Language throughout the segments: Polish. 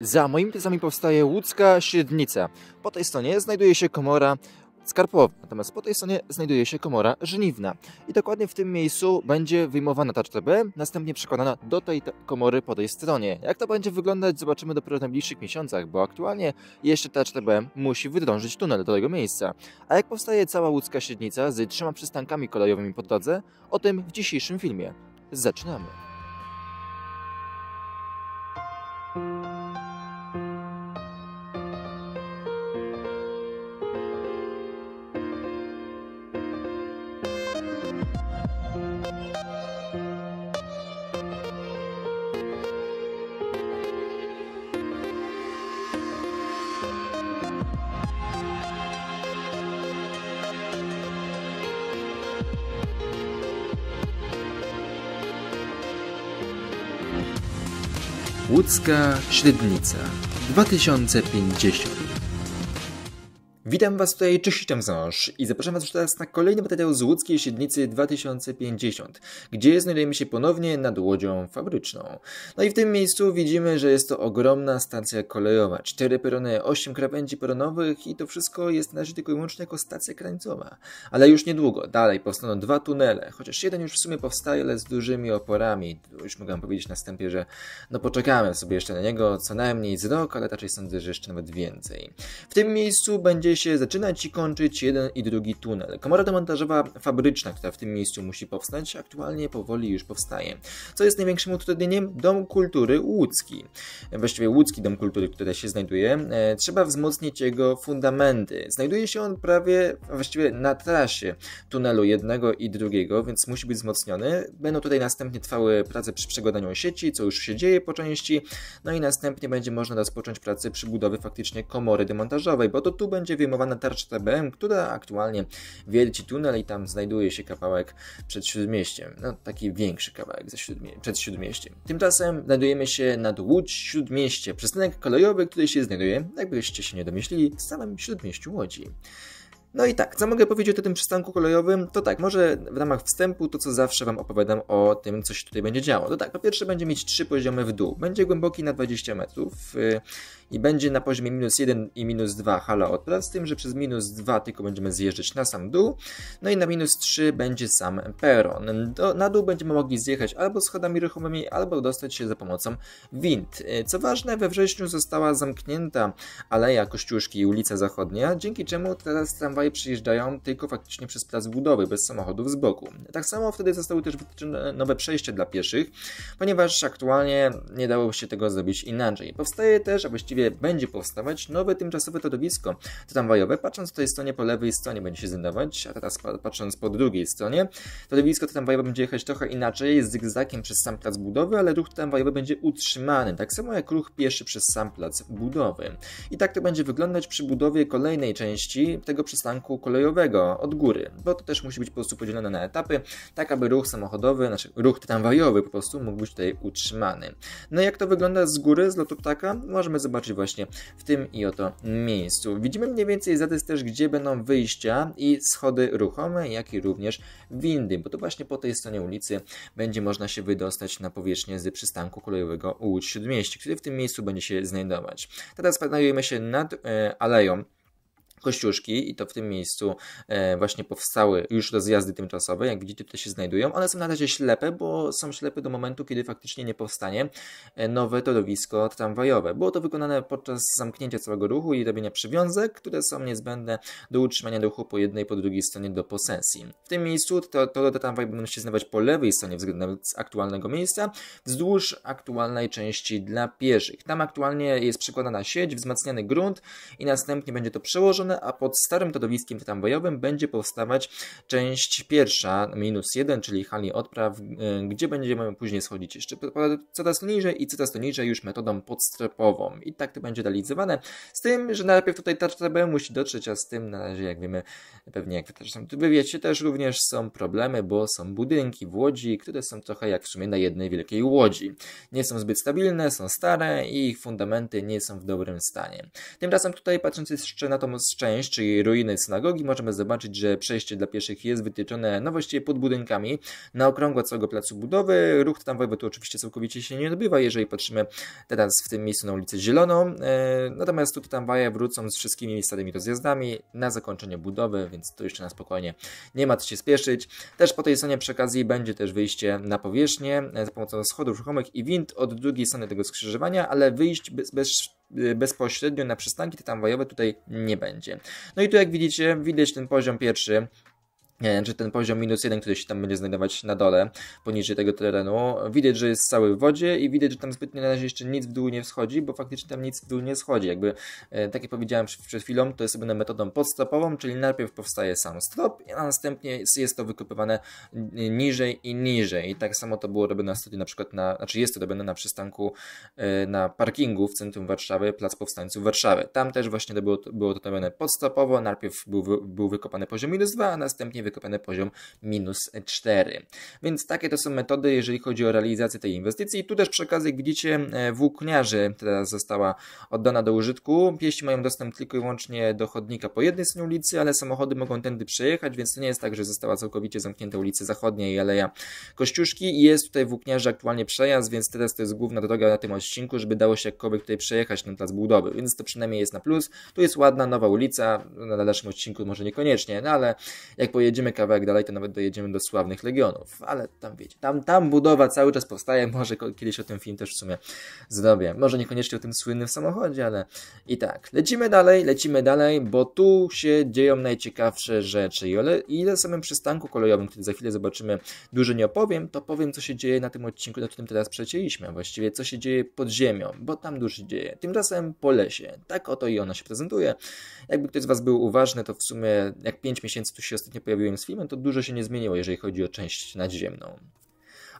Za moimi plecami powstaje łódzka średnica. Po tej stronie znajduje się komora skarpowa, natomiast po tej stronie znajduje się komora żniwna. I dokładnie w tym miejscu będzie wyjmowana tarcza B, następnie przekładana do tej komory po tej stronie. Jak to będzie wyglądać zobaczymy dopiero w najbliższych miesiącach, bo aktualnie jeszcze tarcza B musi wydrążyć tunel do tego miejsca. A jak powstaje cała łódzka średnica z trzema przystankami kolejowymi po drodze? O tym w dzisiejszym filmie. Zaczynamy! Łódzka Średnica 2050 Witam Was tutaj, cześć, witam i zapraszam Was już teraz na kolejny materiał z łódzkiej Siednicy 2050, gdzie znajdujemy się ponownie nad Łodzią Fabryczną. No i w tym miejscu widzimy, że jest to ogromna stacja kolejowa, 4 perony, 8 krawędzi peronowych i to wszystko jest na tylko i wyłącznie jako stacja krańcowa. Ale już niedługo, dalej powstaną dwa tunele, chociaż jeden już w sumie powstaje, ale z dużymi oporami. Już mogę powiedzieć na wstępie, że no poczekamy sobie jeszcze na niego co najmniej z rok, ale raczej sądzę, że jeszcze nawet więcej. W tym miejscu będzie się zaczynać i kończyć jeden i drugi tunel. Komora demontażowa fabryczna, która w tym miejscu musi powstać, aktualnie powoli już powstaje. Co jest największym utrudnieniem? Dom Kultury Łódzki. Właściwie Łódzki Dom Kultury, który się znajduje. E, trzeba wzmocnić jego fundamenty. Znajduje się on prawie, właściwie na trasie tunelu jednego i drugiego, więc musi być wzmocniony. Będą tutaj następnie trwały prace przy przegodaniu sieci, co już się dzieje po części. No i następnie będzie można rozpocząć pracę przy budowie faktycznie komory demontażowej, bo to tu będzie ujmowana tarcza TBM, która aktualnie wielci tunel i tam znajduje się kawałek przed Śródmieściem. No, taki większy kawałek śródmie przed Śródmieściem. Tymczasem znajdujemy się nad Łódź Śródmieście, przystanek kolejowy, który się znajduje, jakbyście się nie domyślili, w samym Śródmieściu Łodzi. No i tak, co mogę powiedzieć o tym przystanku kolejowym? To tak, może w ramach wstępu to co zawsze Wam opowiadam o tym, co się tutaj będzie działo. To tak, po pierwsze będzie mieć trzy poziomy w dół. Będzie głęboki na 20 metrów yy, i będzie na poziomie minus 1 i minus 2 hala odpraw, z tym, że przez minus 2 tylko będziemy zjeżdżać na sam dół, no i na minus 3 będzie sam peron. Do, na dół będziemy mogli zjechać albo schodami ruchomymi, albo dostać się za pomocą wind. Yy, co ważne, we wrześniu została zamknięta Aleja Kościuszki i ulica Zachodnia, dzięki czemu teraz tramwaj tramwaje przejeżdżają tylko faktycznie przez plac budowy, bez samochodów z boku. Tak samo wtedy zostały też wytyczone nowe przejście dla pieszych, ponieważ aktualnie nie dało się tego zrobić inaczej. Powstaje też, a właściwie będzie powstawać, nowe tymczasowe torowisko tramwajowe. Patrząc w tej stronie, po lewej stronie będzie się znajdować, a teraz patrząc po drugiej stronie, torowisko tramwajowe będzie jechać trochę inaczej, z zygzakiem przez sam plac budowy, ale ruch tramwajowy będzie utrzymany, tak samo jak ruch pieszy przez sam plac budowy. I tak to będzie wyglądać przy budowie kolejnej części tego przystanku przystanku kolejowego od góry, bo to też musi być po prostu podzielone na etapy, tak aby ruch samochodowy, znaczy ruch tramwajowy po prostu mógł być tutaj utrzymany. No jak to wygląda z góry, z lotu ptaka? Możemy zobaczyć właśnie w tym i oto miejscu. Widzimy mniej więcej zaraz też, gdzie będą wyjścia i schody ruchome, jak i również windy, bo to właśnie po tej stronie ulicy będzie można się wydostać na powierzchnię z przystanku kolejowego Łódź Śródmieści, który w tym miejscu będzie się znajdować. Teraz znajdujemy się nad e, aleją Kościuszki i to w tym miejscu e, właśnie powstały już rozjazdy tymczasowe. Jak widzicie, tutaj się znajdują. One są na razie ślepe, bo są ślepe do momentu, kiedy faktycznie nie powstanie e, nowe torowisko tramwajowe. Było to wykonane podczas zamknięcia całego ruchu i robienia przywiązek, które są niezbędne do utrzymania ruchu po jednej po drugiej stronie do posesji. W tym miejscu to to, do tramwaj będą się znajdować po lewej stronie względem aktualnego miejsca, wzdłuż aktualnej części dla pieszych. Tam aktualnie jest przekładana sieć, wzmacniany grunt i następnie będzie to przełożone a pod starym todowiskiem tramwajowym będzie powstawać część pierwsza, minus jeden, czyli hali odpraw, y, gdzie będziemy później schodzić jeszcze coraz niżej i coraz niżej już metodą podstrepową. I tak to będzie realizowane, z tym, że najpierw tutaj tarcza B musi dotrzeć, a z tym na razie, jak wiemy, pewnie jak wy też, wy wiecie, też również są problemy, bo są budynki w Łodzi, które są trochę jak w sumie na jednej wielkiej łodzi. Nie są zbyt stabilne, są stare i ich fundamenty nie są w dobrym stanie. Tymczasem tutaj patrząc jeszcze na tą część, czyli ruiny synagogi, możemy zobaczyć, że przejście dla pieszych jest wytyczone no właściwie pod budynkami na okrągło całego placu budowy. Ruch tramwajowy tu oczywiście całkowicie się nie odbywa, jeżeli patrzymy teraz w tym miejscu na ulicę Zieloną. E, natomiast tu tramwaje wrócą z wszystkimi starymi rozjazdami na zakończenie budowy, więc tu jeszcze na spokojnie nie ma co się spieszyć. Też po tej stronie przy okazji będzie też wyjście na powierzchnię e, za pomocą schodów ruchomych i wind od drugiej strony tego skrzyżowania, ale wyjść bez, bez Y, bezpośrednio na przystanki te tramwajowe tutaj nie będzie. No i tu jak widzicie, widać ten poziom pierwszy czy znaczy ten poziom minus jeden, który się tam będzie znajdować na dole, poniżej tego terenu, widać, że jest cały w wodzie i widać, że tam zbytnio na razie jeszcze nic w dół nie wschodzi, bo faktycznie tam nic w dół nie schodzi. Jakby, e, tak jak powiedziałem przed chwilą, to jest robione metodą podstopową, czyli najpierw powstaje sam strop, a następnie jest to wykopywane niżej i niżej. I tak samo to było robione studiu, na przykład na, znaczy jest to robione na przystanku e, na parkingu w centrum Warszawy, Plac Powstańców Warszawy. Tam też właśnie to było, było to robione podstopowo, najpierw był, był wykopany poziom minus dwa, a następnie wykopany poziom minus 4. Więc takie to są metody, jeżeli chodzi o realizację tej inwestycji. Tu też przy okazji, jak widzicie, e, włókniarzy teraz została oddana do użytku. Pieści mają dostęp tylko i wyłącznie do chodnika po jednej stronie ulicy, ale samochody mogą tędy przejechać, więc to nie jest tak, że została całkowicie zamknięta ulica Zachodnia i Aleja Kościuszki. Jest tutaj włókniarzy aktualnie przejazd, więc teraz to jest główna droga na tym odcinku, żeby dało się jakkolwiek tutaj przejechać ten plac budowy, więc to przynajmniej jest na plus. Tu jest ładna, nowa ulica, na dalszym odcinku może niekoniecznie, no ale jak pojedziemy pojedziemy kawałek dalej, to nawet dojedziemy do sławnych Legionów, ale tam wiecie, tam, tam budowa cały czas powstaje, może kiedyś o tym film też w sumie zrobię, może niekoniecznie o tym słynnym samochodzie, ale i tak, lecimy dalej, lecimy dalej, bo tu się dzieją najciekawsze rzeczy i o ile samym przystanku kolejowym, który za chwilę zobaczymy, dużo nie opowiem, to powiem co się dzieje na tym odcinku, na którym teraz przecięliśmy, właściwie co się dzieje pod ziemią, bo tam dużo się dzieje, tymczasem po lesie, tak oto i ona się prezentuje, jakby ktoś z Was był uważny, to w sumie jak 5 miesięcy tu się ostatnio pojawiły zrobiłem z filmem, to dużo się nie zmieniło, jeżeli chodzi o część nadziemną.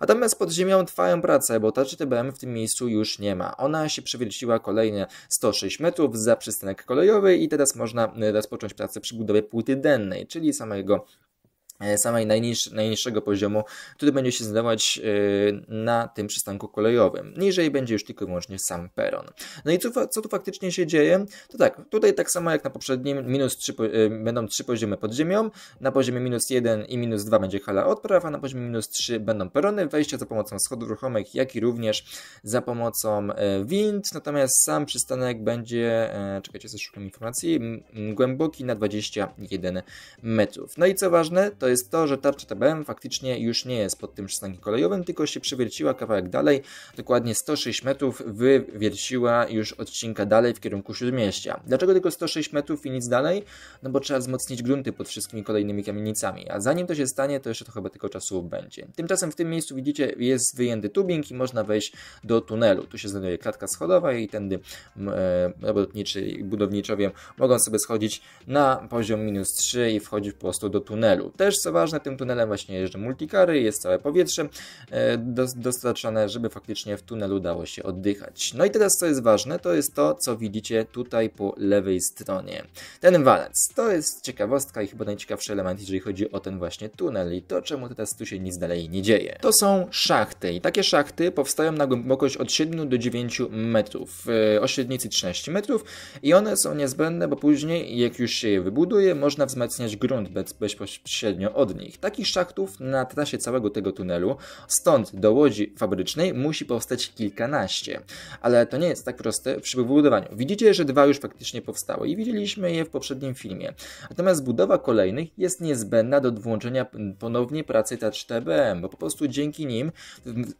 Natomiast pod ziemią trwają prace, bo tarczy TBM w tym miejscu już nie ma. Ona się przywróciła kolejne 106 metrów za przystanek kolejowy i teraz można e, rozpocząć pracę przy budowie płyty dennej, czyli samego E, samej najniższego, najniższego poziomu, który będzie się znajdować e, na tym przystanku kolejowym. Niżej będzie już tylko i wyłącznie sam peron. No i co, co tu faktycznie się dzieje? To tak, tutaj tak samo jak na poprzednim, minus 3, e, będą trzy poziomy pod ziemią, na poziomie minus 1 i minus 2 będzie hala odpraw, a na poziomie minus 3 będą perony wejścia za pomocą schodów ruchomych, jak i również za pomocą wind, natomiast sam przystanek będzie, czekajcie, szukam informacji, głęboki na 21 metrów. No i co ważne, to to jest to, że tarcza TBM faktycznie już nie jest pod tym przystankiem kolejowym, tylko się przewierciła kawałek dalej, dokładnie 106 metrów wywierciła już odcinka dalej w kierunku Śródmieścia. Dlaczego tylko 106 metrów i nic dalej? No bo trzeba wzmocnić grunty pod wszystkimi kolejnymi kamienicami, a zanim to się stanie, to jeszcze to chyba tylko czasu będzie. Tymczasem w tym miejscu widzicie jest wyjęty tubing i można wejść do tunelu. Tu się znajduje klatka schodowa i tędy e, robotniczy i budowniczowie mogą sobie schodzić na poziom minus 3 i wchodzić po prostu do tunelu. Też też co ważne, tym tunelem właśnie jeżdżą multikary, jest całe powietrze e, dostarczane, żeby faktycznie w tunelu dało się oddychać. No i teraz co jest ważne, to jest to, co widzicie tutaj po lewej stronie. Ten walec, to jest ciekawostka i chyba najciekawszy element, jeżeli chodzi o ten właśnie tunel i to, czemu teraz tu się nic dalej nie dzieje. To są szachty i takie szachty powstają na głębokość od 7 do 9 metrów, e, o średnicy 13 metrów i one są niezbędne, bo później jak już się je wybuduje, można wzmacniać grunt bezpośrednio bezpośrednio od nich. Takich szachtów na trasie całego tego tunelu, stąd do łodzi fabrycznej musi powstać kilkanaście. Ale to nie jest tak proste przy budowaniu. Widzicie, że dwa już faktycznie powstały i widzieliśmy je w poprzednim filmie. Natomiast budowa kolejnych jest niezbędna do włączenia ponownie pracy TAT-4BM, bo po prostu dzięki nim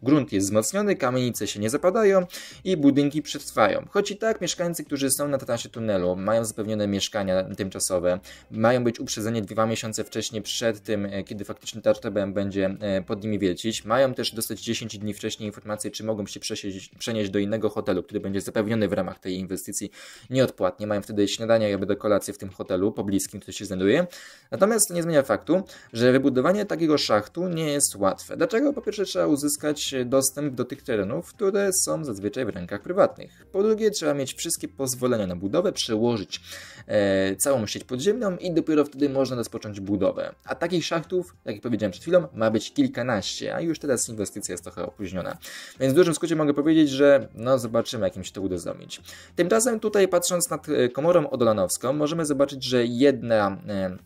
grunt jest wzmocniony, kamienice się nie zapadają i budynki przetrwają. Choć i tak mieszkańcy, którzy są na trasie tunelu, mają zapewnione mieszkania tymczasowe, mają być uprzedzeni dwa miesiące wcześniej przed przed tym, e, kiedy faktycznie tarcz TBM będzie e, pod nimi wiecić. Mają też dostać 10 dni wcześniej informację, czy mogą się przesieść, przenieść do innego hotelu, który będzie zapewniony w ramach tej inwestycji nieodpłatnie. Mają wtedy śniadania i do kolację w tym hotelu pobliskim, który się znajduje. Natomiast to nie zmienia faktu, że wybudowanie takiego szachtu nie jest łatwe. Dlaczego? Po pierwsze trzeba uzyskać dostęp do tych terenów, które są zazwyczaj w rękach prywatnych. Po drugie trzeba mieć wszystkie pozwolenia na budowę, przełożyć e, całą sieć podziemną i dopiero wtedy można rozpocząć budowę. A takich szachtów, tak jak powiedziałem przed chwilą, ma być kilkanaście, a już teraz inwestycja jest trochę opóźniona. Więc w dużym skrócie mogę powiedzieć, że no zobaczymy, jak im się to uda zrobić. Tymczasem tutaj patrząc nad e, komorą odolanowską, możemy zobaczyć, że jedna... E,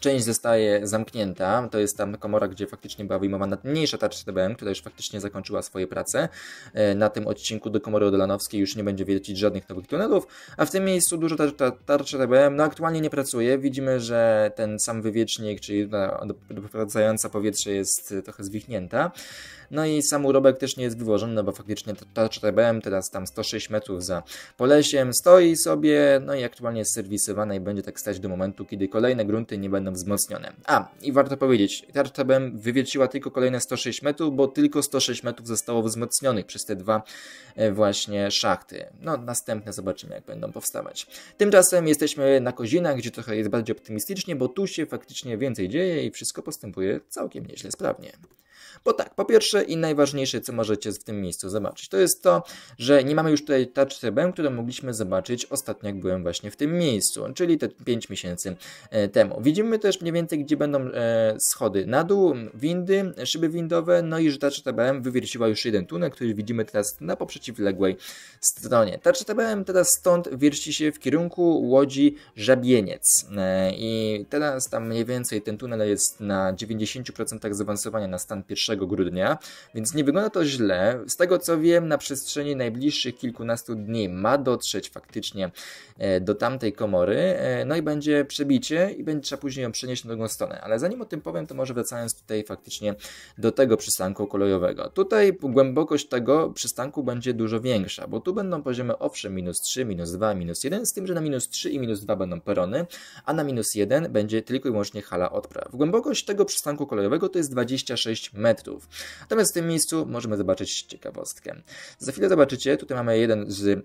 Część zostaje zamknięta, to jest tam komora, gdzie faktycznie była wyjmowana mniejsza tarcza TBM, która już faktycznie zakończyła swoje prace. E, na tym odcinku do komory odolanowskiej już nie będzie wiecić żadnych nowych tunelów, a w tym miejscu dużo tar tar TBM no, aktualnie nie pracuje. Widzimy, że ten sam wywiecznik, czyli doprowadzająca powietrze jest e, trochę zwichnięta. No i sam urobek też nie jest wywożony, no bo faktycznie tarcza TBM teraz tam 106 metrów za polesiem stoi sobie, no i aktualnie jest serwisowana i będzie tak stać do momentu, kiedy kolejne grunty nie będą będą wzmocnione. A, i warto powiedzieć, tarcza BM wywierciła tylko kolejne 106 metrów, bo tylko 106 metrów zostało wzmocnionych przez te dwa e, właśnie szachty. No, następne zobaczymy, jak będą powstawać. Tymczasem jesteśmy na Kozinach, gdzie trochę jest bardziej optymistycznie, bo tu się faktycznie więcej dzieje i wszystko postępuje całkiem nieźle sprawnie. Bo tak, po pierwsze i najważniejsze, co możecie w tym miejscu zobaczyć, to jest to, że nie mamy już tutaj touch tabem, którą mogliśmy zobaczyć ostatnio, jak byłem właśnie w tym miejscu, czyli te 5 miesięcy e, temu. Widzimy też mniej więcej, gdzie będą e, schody na dół, windy, szyby windowe, no i że touch TBM wywierciła już jeden tunel, który widzimy teraz na poprzeciwległej stronie. Touch TBM teraz stąd wierci się w kierunku Łodzi Żabieniec e, i teraz tam mniej więcej ten tunel jest na 90% zaawansowania na stan pierwszego 1 grudnia, więc nie wygląda to źle. Z tego co wiem, na przestrzeni najbliższych kilkunastu dni ma dotrzeć faktycznie e, do tamtej komory, e, no i będzie przebicie i będzie trzeba później ją przenieść na drugą stronę. Ale zanim o tym powiem, to może wracając tutaj faktycznie do tego przystanku kolejowego. Tutaj głębokość tego przystanku będzie dużo większa, bo tu będą poziomy owszem minus 3, minus 2, minus 1, z tym, że na minus 3 i minus 2 będą perony, a na minus 1 będzie tylko i wyłącznie hala odpraw. Głębokość tego przystanku kolejowego to jest 26 metrów efektów. Natomiast w tym miejscu możemy zobaczyć ciekawostkę. Za chwilę zobaczycie, tutaj mamy jeden z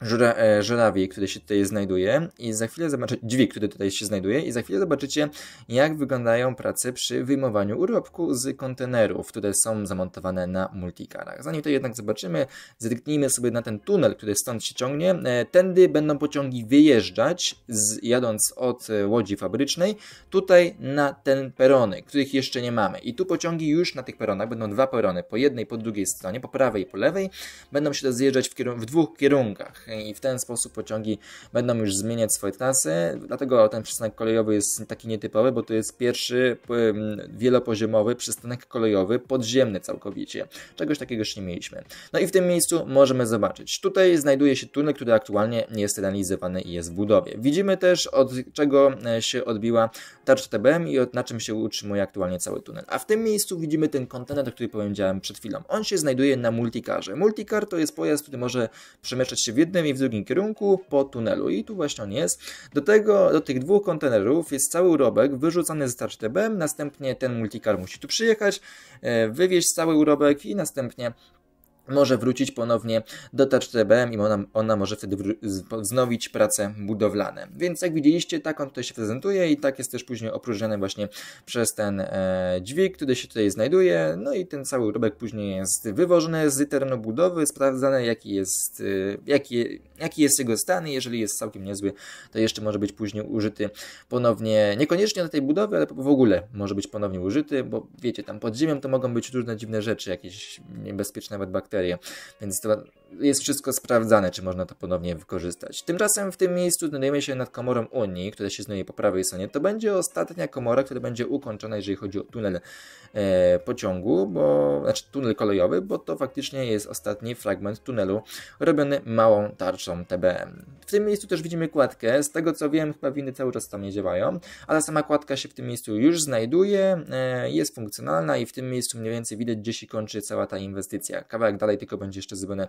żura, e, żurawi, który się tutaj znajduje i za chwilę zobaczycie, dźwig, który tutaj się znajduje i za chwilę zobaczycie, jak wyglądają prace przy wyjmowaniu urobku z kontenerów, które są zamontowane na multikarach. Zanim to jednak zobaczymy, zerknijmy sobie na ten tunel, który stąd się ciągnie. E, tędy będą pociągi wyjeżdżać, z, jadąc od e, łodzi fabrycznej, tutaj na ten perony, których jeszcze nie mamy. I tu pociągi już na tych peronach, będą dwa perony, po jednej, po drugiej stronie, po prawej i po lewej, będą się rozjeżdżać w, w dwóch kierunkach i w ten sposób pociągi będą już zmieniać swoje trasy. Dlatego ten przystanek kolejowy jest taki nietypowy, bo to jest pierwszy wielopoziomowy przystanek kolejowy podziemny całkowicie. Czegoś takiego jeszcze nie mieliśmy. No i w tym miejscu możemy zobaczyć. Tutaj znajduje się tunel, który aktualnie jest realizowany i jest w budowie. Widzimy też od czego e, się odbiła tarcza TBM i od, na czym się utrzymuje aktualnie cały tunel. A w tym miejscu widzimy ten kontener, o którym powiedziałem przed chwilą. On się znajduje na multikarze. Multikar to jest pojazd, który może przemieszczać się w jednym jednym i w drugim kierunku po tunelu i tu właśnie on jest. Do tego, do tych dwóch kontenerów jest cały urobek wyrzucany z StarTBM, następnie ten multikar musi tu przyjechać, e, wywieźć cały urobek i następnie może wrócić ponownie do Touch TBM i ona, ona może wtedy wznowić prace budowlane. Więc jak widzieliście, tak on tutaj się prezentuje i tak jest też później opróżniony właśnie przez ten e, dźwig, który się tutaj znajduje. No i ten cały urobek później jest wywożony z terenu budowy, sprawdzany jaki jest, e, jaki jaki jest jego stan i jeżeli jest całkiem niezły, to jeszcze może być później użyty ponownie, niekoniecznie do tej budowy, ale w ogóle może być ponownie użyty, bo wiecie, tam pod ziemią to mogą być różne dziwne rzeczy, jakieś niebezpieczne nawet bakterie, więc to jest wszystko sprawdzane, czy można to ponownie wykorzystać. Tymczasem w tym miejscu znajdujemy się nad komorą Unii, która się znajduje po prawej stronie. To będzie ostatnia komora, która będzie ukończona, jeżeli chodzi o tunel e, pociągu, bo, znaczy tunel kolejowy, bo to faktycznie jest ostatni fragment tunelu robiony małą tarczą TBM. W tym miejscu też widzimy kładkę. Z tego co wiem, chyba winy cały czas tam nie działają, ale sama kładka się w tym miejscu już znajduje, e, jest funkcjonalna i w tym miejscu mniej więcej widać, gdzie się kończy cała ta inwestycja. Kawałek dalej tylko będzie jeszcze zrobione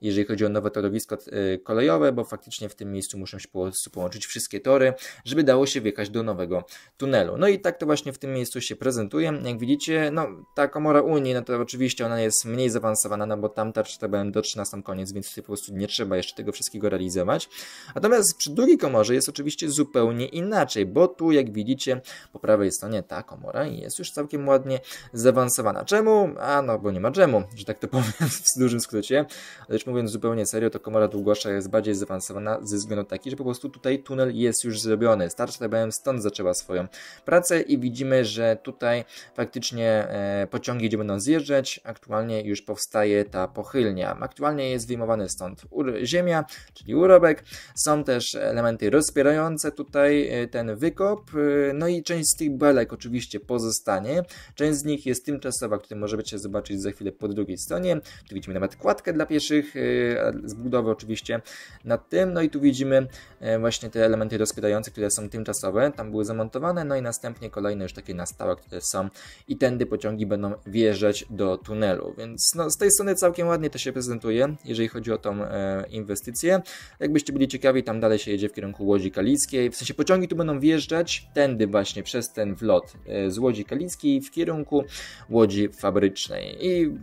jeżeli chodzi o nowe torowisko y, kolejowe, bo faktycznie w tym miejscu muszą się po prostu połączyć wszystkie tory, żeby dało się wjechać do nowego tunelu. No i tak to właśnie w tym miejscu się prezentuje. Jak widzicie, no ta komora Unii, no to oczywiście ona jest mniej zaawansowana, no bo tam tarcza TBM dotrze na sam koniec, więc tutaj po prostu nie trzeba jeszcze tego wszystkiego realizować. Natomiast przy drugiej komorze jest oczywiście zupełnie inaczej, bo tu jak widzicie po prawej stronie ta komora jest już całkiem ładnie zaawansowana. Czemu? A no bo nie ma czemu, że tak to powiem w dużym skrócie. Ale czy mówiąc zupełnie serio, to komora długosza jest bardziej zaawansowana ze względu taki, że po prostu tutaj tunel jest już zrobiony. Starcza TBM tak stąd zaczęła swoją pracę i widzimy, że tutaj faktycznie e, pociągi, gdzie będą zjeżdżać, aktualnie już powstaje ta pochylnia. Aktualnie jest wyjmowany stąd ziemia, czyli urobek. Są też elementy rozpierające tutaj e, ten wykop, e, no i część z tych belek oczywiście pozostanie. Część z nich jest tymczasowa, którą możecie zobaczyć za chwilę po drugiej stronie. Tu widzimy nawet kładkę dla pieszych, lotniczych, e, z budowy oczywiście nad tym. No i tu widzimy e, właśnie te elementy rozkładające, które są tymczasowe, tam były zamontowane, no i następnie kolejne już takie na stałe, które są i tędy pociągi będą wjeżdżać do tunelu. Więc no, z tej strony całkiem ładnie to się prezentuje, jeżeli chodzi o tą e, inwestycję. Jakbyście byli ciekawi, tam dalej się jedzie w kierunku Łodzi Kalickiej, w sensie pociągi tu będą wjeżdżać tędy właśnie przez ten wlot z Łodzi Kalickiej w kierunku Łodzi Fabrycznej i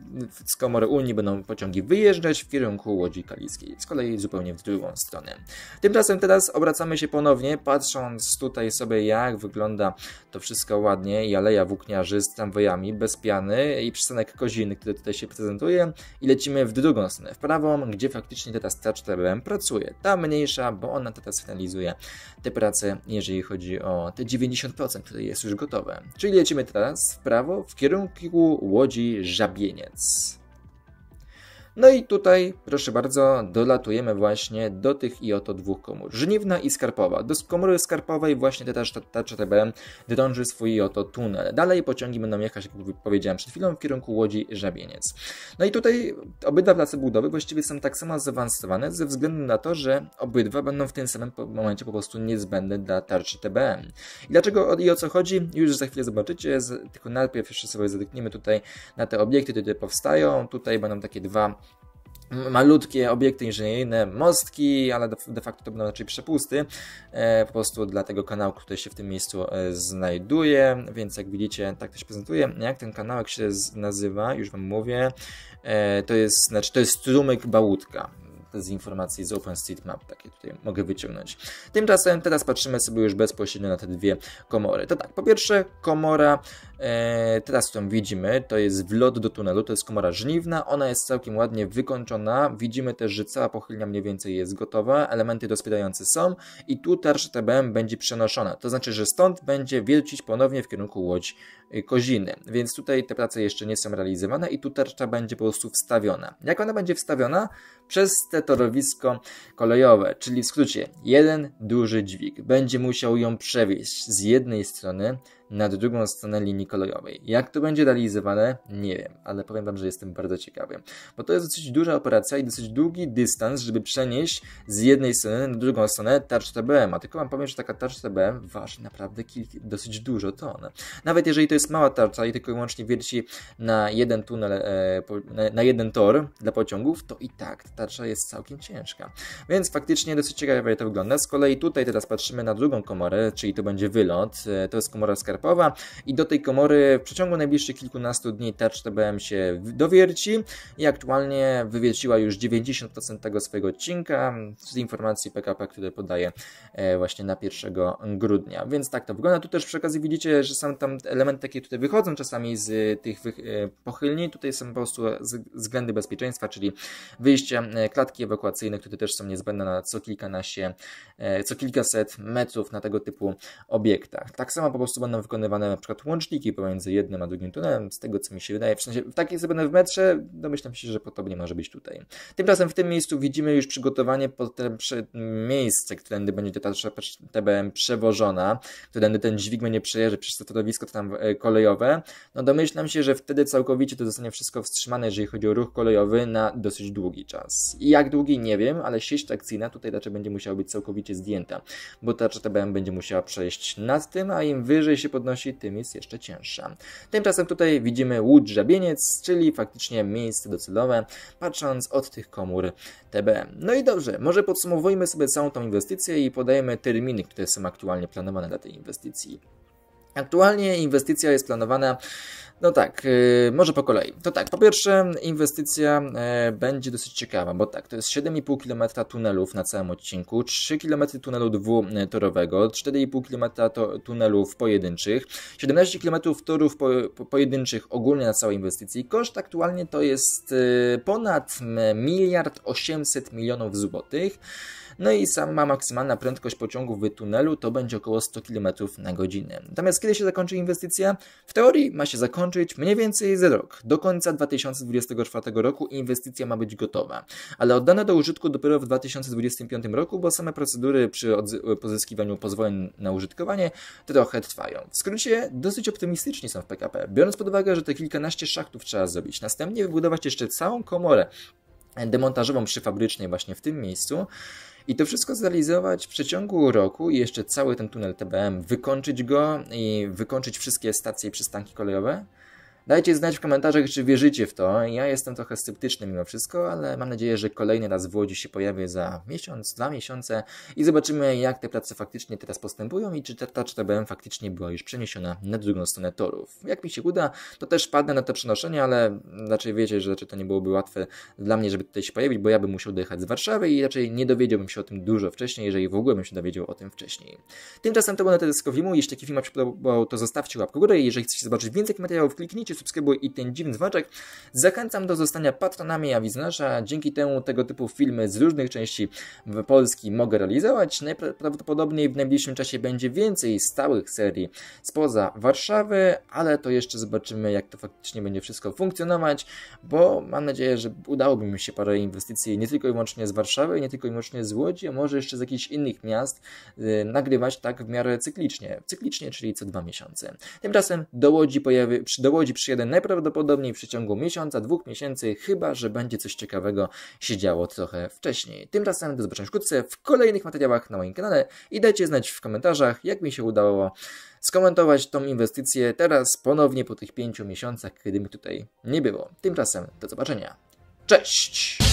z Komory Unii będą pociągi wyjeżdżać, w kierunku Łodzi Kaliskiej, z kolei zupełnie w drugą stronę. Tymczasem teraz obracamy się ponownie, patrząc tutaj sobie jak wygląda to wszystko ładnie i aleja włókniarzy z tramwajami bez piany i przystanek Koziny, który tutaj się prezentuje i lecimy w drugą stronę, w prawą, gdzie faktycznie teraz ta 4 pracuje. Ta mniejsza, bo ona teraz finalizuje te prace, jeżeli chodzi o te 90%, które jest już gotowe. Czyli lecimy teraz w prawo w kierunku Łodzi Żabieniec. No i tutaj, proszę bardzo, dolatujemy właśnie do tych i oto dwóch komór. Żniwna i Skarpowa. Do komory Skarpowej właśnie ta, ta, ta CTB drąży swój i oto tunel. Dalej pociągi będą jechać, jak powiedziałem przed chwilą, w kierunku Łodzi Żabieniec. No i tutaj obydwa place budowy właściwie są tak samo zaawansowane ze względu na to, że obydwa będą w tym samym momencie po prostu niezbędne dla tarczy TBM. I dlaczego i o co chodzi? Już za chwilę zobaczycie, tylko najpierw jeszcze sobie zadykniemy tutaj na te obiekty, które powstają. Tutaj będą takie dwa malutkie obiekty inżynieryjne, mostki, ale de facto to będą raczej przepusty, e, po prostu dla tego kanału, który się w tym miejscu e, znajduje, więc jak widzicie, tak to się prezentuje. jak ten kanałek się nazywa, już Wam mówię, e, to jest, znaczy to jest strumyk Bałutka, z informacji z OpenStreetMap, takie tutaj mogę wyciągnąć. Tymczasem teraz patrzymy sobie już bezpośrednio na te dwie komory. To tak, po pierwsze komora E, teraz którą widzimy, to jest wlot do tunelu, to jest komora żniwna, ona jest całkiem ładnie wykończona. Widzimy też, że cała pochylnia mniej więcej jest gotowa, elementy dospierające są i tu tarcza TBM będzie przenoszona. To znaczy, że stąd będzie wiercić ponownie w kierunku Łodź y, Koziny. Więc tutaj te prace jeszcze nie są realizowane i tu tarcza będzie po prostu wstawiona. Jak ona będzie wstawiona? Przez te torowisko kolejowe, czyli w skrócie jeden duży dźwig. Będzie musiał ją przewieźć z jednej strony nad drugą stronę linii kolejowej. Jak to będzie realizowane? Nie wiem, ale powiem Wam, że jestem bardzo ciekawy. Bo to jest dosyć duża operacja i dosyć długi dystans, żeby przenieść z jednej strony na drugą stronę tarcz TBM. A tylko Wam powiem, że taka tarcz TBM waży naprawdę kilk, dosyć dużo ton. Nawet jeżeli to jest mała tarcza i tylko i wyłącznie wierci na jeden tunel, e, na jeden tor dla pociągów, to i tak ta tarcza jest całkiem ciężka. Więc faktycznie dosyć ciekawie to wygląda. Z kolei tutaj teraz patrzymy na drugą komorę, czyli to będzie wylot. E, to jest komora skarb sklepowa i do tej komory w przeciągu najbliższych kilkunastu dni Tarcz TBM się dowierci i aktualnie wywierciła już 90% tego swojego odcinka z informacji PKP, które podaje e, właśnie na 1 grudnia. Więc tak to wygląda. Tu też przy okazji widzicie, że są tam elementy takie, które wychodzą czasami z e, tych e, pochylni. Tutaj są po prostu względy bezpieczeństwa, czyli wyjścia klatki ewakuacyjne, które też są niezbędne na co kilkanaście, co kilkaset metrów na tego typu obiektach. Tak samo po prostu będą wykonywane na przykład łączniki pomiędzy jednym a drugim tunelem, z tego co mi się wydaje, w sensie w takiej zrobione w metrze, domyślam się, że podobnie może być tutaj. Tymczasem w tym miejscu widzimy już przygotowanie pod te miejsce, którędy będzie ta TBM przewożona, którędy ten dźwig będzie przejeżdżał przez to torowisko tam e, kolejowe. No domyślam się, że wtedy całkowicie to zostanie wszystko wstrzymane, jeżeli chodzi o ruch kolejowy, na dosyć długi czas. I jak długi nie wiem, ale sieć trakcyjna tutaj raczej będzie musiała być całkowicie zdjęta, bo ta TBM będzie musiała przejść nad tym, a im wyżej się pod podnosi, tym jest jeszcze cięższa. Tymczasem tutaj widzimy łódź żabieniec, czyli faktycznie miejsce docelowe, patrząc od tych komór TB. No i dobrze, może podsumowujmy sobie całą tą inwestycję i podajemy terminy, które są aktualnie planowane dla tej inwestycji. Aktualnie inwestycja jest planowana no tak, yy, może po kolei. To tak, po pierwsze inwestycja yy, będzie dosyć ciekawa, bo tak, to jest 7,5 km tunelów na całym odcinku, 3 km tunelu dwutorowego, e, 4,5 km to, tunelów pojedynczych, 17 km torów po, po, pojedynczych ogólnie na całej inwestycji. Koszt aktualnie to jest yy, ponad miliard 800 milionów złotych. No i sama maksymalna prędkość pociągu w tunelu to będzie około 100 km na godzinę. Natomiast kiedy się zakończy inwestycja? W teorii ma się zakończyć mniej więcej za rok. Do końca 2024 roku inwestycja ma być gotowa, ale oddana do użytku dopiero w 2025 roku, bo same procedury przy pozyskiwaniu pozwoleń na użytkowanie trochę trwają. W skrócie dosyć optymistyczni są w PKP, biorąc pod uwagę, że te kilkanaście szachtów trzeba zrobić. Następnie wybudować jeszcze całą komorę demontażową przy fabrycznej właśnie w tym miejscu. I to wszystko zrealizować w przeciągu roku i jeszcze cały ten tunel TBM, wykończyć go i wykończyć wszystkie stacje i przystanki kolejowe – Dajcie znać w komentarzach, czy wierzycie w to. Ja jestem trochę sceptyczny mimo wszystko, ale mam nadzieję, że kolejny raz w Łodzi się pojawi za miesiąc, dwa miesiące i zobaczymy, jak te prace faktycznie teraz postępują i czy ta, ta CTBM faktycznie była już przeniesiona na drugą stronę torów. Jak mi się uda, to też padnę na to przenoszenie, ale raczej wiecie, że raczej to nie byłoby łatwe dla mnie, żeby tutaj się pojawić, bo ja bym musiał dojechać z Warszawy i raczej nie dowiedziałbym się o tym dużo wcześniej, jeżeli w ogóle bym się dowiedział o tym wcześniej. Tymczasem to było na tyle z Jeśli taki film Wam się podobał, to zostawcie łapkę w górę. Jeżeli chcecie zobaczyć więcej materiałów, kliknijcie komentujcie, subskrybuj i ten dziwny dzwoneczek. Zachęcam do zostania patronami nasza Dzięki temu tego typu filmy z różnych części Polski mogę realizować. Najprawdopodobniej w najbliższym czasie będzie więcej stałych serii spoza Warszawy, ale to jeszcze zobaczymy, jak to faktycznie będzie wszystko funkcjonować, bo mam nadzieję, że udałoby mi się parę inwestycji nie tylko i wyłącznie z Warszawy, nie tylko i wyłącznie z Łodzi, a może jeszcze z jakichś innych miast yy, nagrywać tak w miarę cyklicznie. Cyklicznie, czyli co dwa miesiące. Tymczasem do Łodzi pojawi, do Łodzi h 1 najprawdopodobniej w przeciągu miesiąca, dwóch miesięcy, chyba że będzie coś ciekawego się działo trochę wcześniej. Tymczasem do zobaczenia wkrótce w kolejnych materiałach na moim kanale i dajcie znać w komentarzach, jak mi się udało skomentować tą inwestycję teraz ponownie po tych pięciu miesiącach, kiedy mi tutaj nie było. Tymczasem do zobaczenia. Cześć!